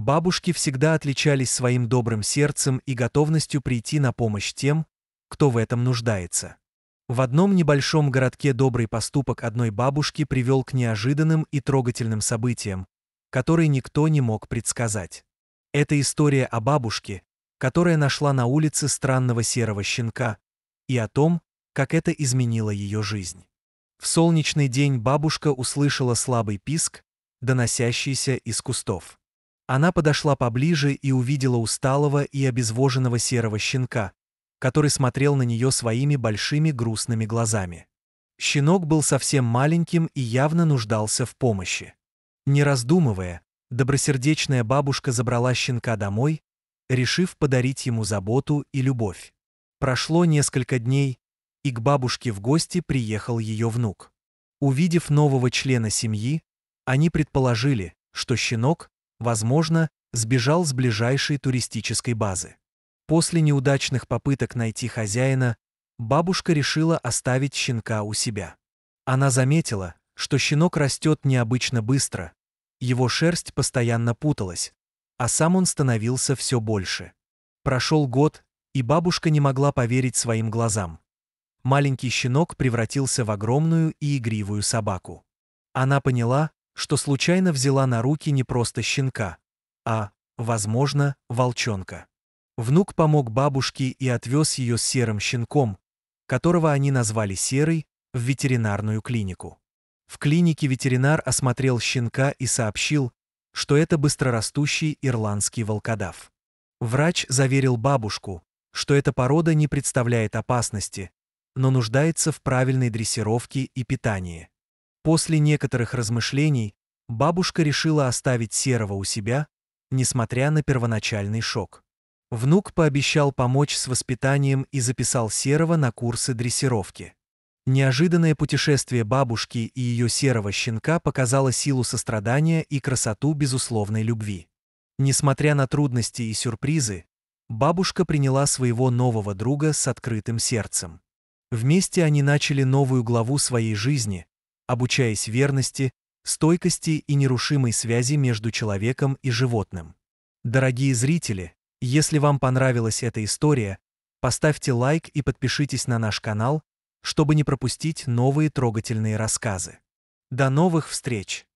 Бабушки всегда отличались своим добрым сердцем и готовностью прийти на помощь тем, кто в этом нуждается. В одном небольшом городке добрый поступок одной бабушки привел к неожиданным и трогательным событиям, которые никто не мог предсказать. Это история о бабушке, которая нашла на улице странного серого щенка, и о том, как это изменило ее жизнь. В солнечный день бабушка услышала слабый писк, доносящийся из кустов. Она подошла поближе и увидела усталого и обезвоженного серого щенка, который смотрел на нее своими большими грустными глазами. Щенок был совсем маленьким и явно нуждался в помощи. Не раздумывая, добросердечная бабушка забрала щенка домой, решив подарить ему заботу и любовь. Прошло несколько дней, и к бабушке в гости приехал ее внук. Увидев нового члена семьи, они предположили, что щенок Возможно, сбежал с ближайшей туристической базы. После неудачных попыток найти хозяина, бабушка решила оставить щенка у себя. Она заметила, что щенок растет необычно быстро, его шерсть постоянно путалась, а сам он становился все больше. Прошел год, и бабушка не могла поверить своим глазам. Маленький щенок превратился в огромную и игривую собаку. Она поняла, что случайно взяла на руки не просто щенка, а, возможно, волчонка. Внук помог бабушке и отвез ее с серым щенком, которого они назвали Серый, в ветеринарную клинику. В клинике ветеринар осмотрел щенка и сообщил, что это быстрорастущий ирландский волкодав. Врач заверил бабушку, что эта порода не представляет опасности, но нуждается в правильной дрессировке и питании. После некоторых размышлений бабушка решила оставить Серого у себя, несмотря на первоначальный шок. Внук пообещал помочь с воспитанием и записал Серого на курсы дрессировки. Неожиданное путешествие бабушки и ее серого щенка показало силу сострадания и красоту безусловной любви. Несмотря на трудности и сюрпризы, бабушка приняла своего нового друга с открытым сердцем. Вместе они начали новую главу своей жизни, обучаясь верности, стойкости и нерушимой связи между человеком и животным. Дорогие зрители, если вам понравилась эта история, поставьте лайк и подпишитесь на наш канал, чтобы не пропустить новые трогательные рассказы. До новых встреч!